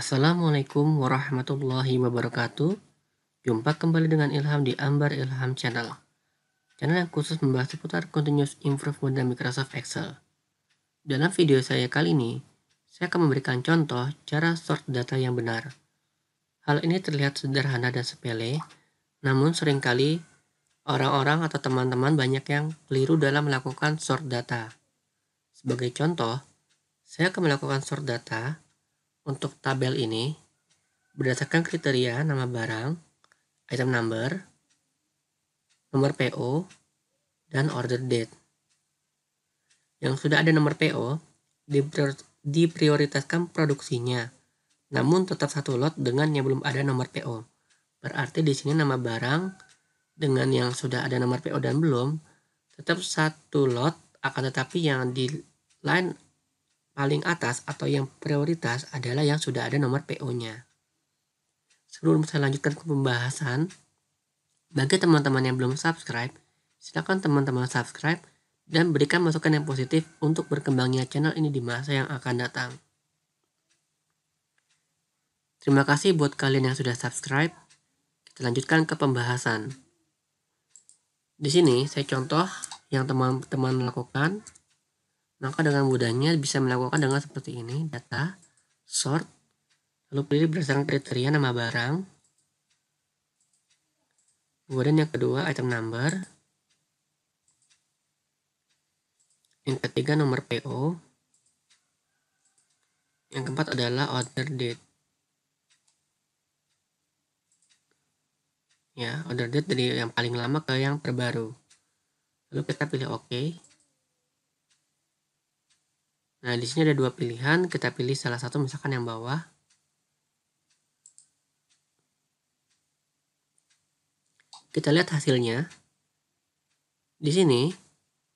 Assalamualaikum warahmatullahi wabarakatuh. Jumpa kembali dengan Ilham di Ambar Ilham Channel. Channel yang khusus membahas seputar continuous improvement dan Microsoft Excel. Dalam video saya kali ini, saya akan memberikan contoh cara sort data yang benar. Hal ini terlihat sederhana dan sepele, namun seringkali orang-orang atau teman-teman banyak yang keliru dalam melakukan sort data. Sebagai contoh, saya akan melakukan sort data untuk tabel ini, berdasarkan kriteria nama barang, item number, nomor PO, dan order date. Yang sudah ada nomor PO, diprioritaskan produksinya, namun tetap satu lot dengan yang belum ada nomor PO. Berarti di sini nama barang dengan yang sudah ada nomor PO dan belum, tetap satu lot, akan tetapi yang di line paling atas atau yang prioritas adalah yang sudah ada nomor PO-nya. Sebelum saya lanjutkan ke pembahasan, bagi teman-teman yang belum subscribe, silakan teman-teman subscribe dan berikan masukan yang positif untuk berkembangnya channel ini di masa yang akan datang. Terima kasih buat kalian yang sudah subscribe. Kita lanjutkan ke pembahasan. Di sini saya contoh yang teman-teman lakukan maka dengan mudahnya bisa melakukan dengan seperti ini, data, sort, lalu pilih berdasarkan kriteria nama barang. Kemudian yang kedua, item number. Yang ketiga, nomor PO. Yang keempat adalah order date. Ya, order date dari yang paling lama ke yang terbaru. Lalu kita pilih OK. Nah, di sini ada dua pilihan. Kita pilih salah satu, misalkan yang bawah. Kita lihat hasilnya. Di sini,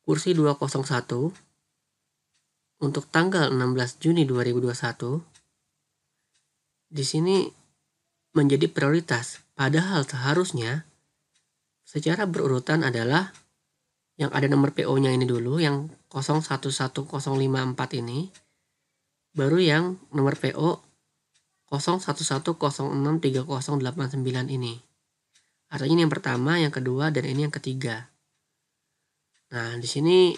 kursi 201 untuk tanggal 16 Juni 2021 di sini menjadi prioritas. Padahal seharusnya secara berurutan adalah yang ada nomor PO-nya ini dulu yang 011054 ini baru yang nomor PO 011063089 ini. Artinya ini yang pertama, yang kedua dan ini yang ketiga. Nah, di sini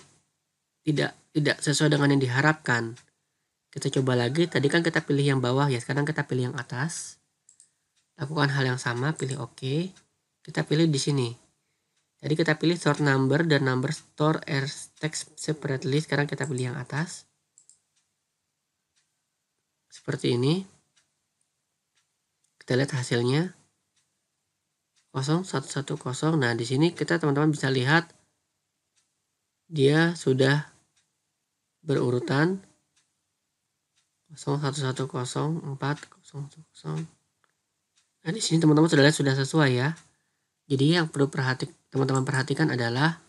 tidak tidak sesuai dengan yang diharapkan. Kita coba lagi, tadi kan kita pilih yang bawah ya, sekarang kita pilih yang atas. Lakukan hal yang sama, pilih oke. OK. Kita pilih di sini jadi kita pilih sort number dan number store as text separately. Sekarang kita pilih yang atas. Seperti ini. Kita lihat hasilnya. 0110. Nah, di sini kita teman-teman bisa lihat dia sudah berurutan 0110400. Nah, di sini teman-teman sudah lihat sudah sesuai ya. Jadi yang perlu perhati teman-teman perhatikan adalah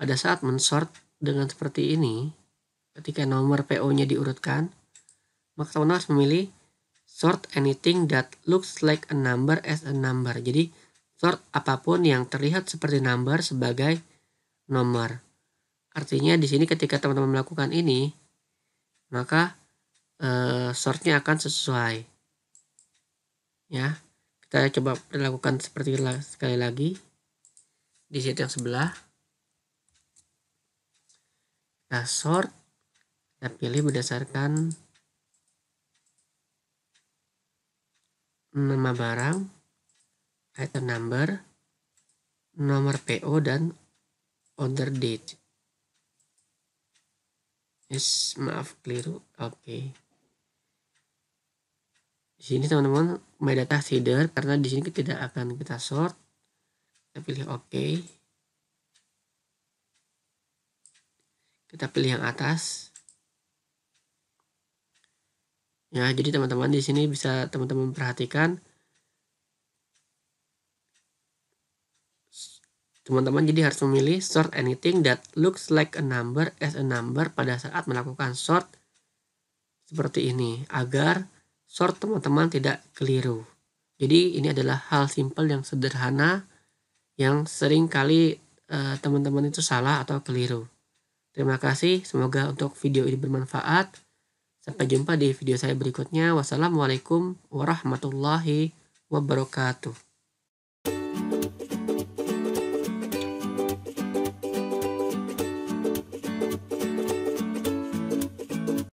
pada saat mensort dengan seperti ini, ketika nomor PO-nya diurutkan, maka teman harus memilih sort anything that looks like a number as a number. Jadi, sort apapun yang terlihat seperti number sebagai nomor. Artinya di sini ketika teman-teman melakukan ini, maka uh, sortnya akan sesuai. Ya kita coba lakukan seperti sekali lagi di sheet yang sebelah kita sort kita pilih berdasarkan nama barang item number nomor PO dan order date yes maaf keliru oke okay di sini teman-teman my data header karena di sini kita tidak akan kita sort kita pilih OK kita pilih yang atas ya jadi teman-teman di sini bisa teman-teman perhatikan teman-teman jadi harus memilih sort anything that looks like a number as a number pada saat melakukan sort seperti ini agar short teman-teman tidak keliru. Jadi ini adalah hal simpel yang sederhana yang sering kali eh, teman-teman itu salah atau keliru. Terima kasih, semoga untuk video ini bermanfaat. Sampai jumpa di video saya berikutnya. Wassalamualaikum warahmatullahi wabarakatuh.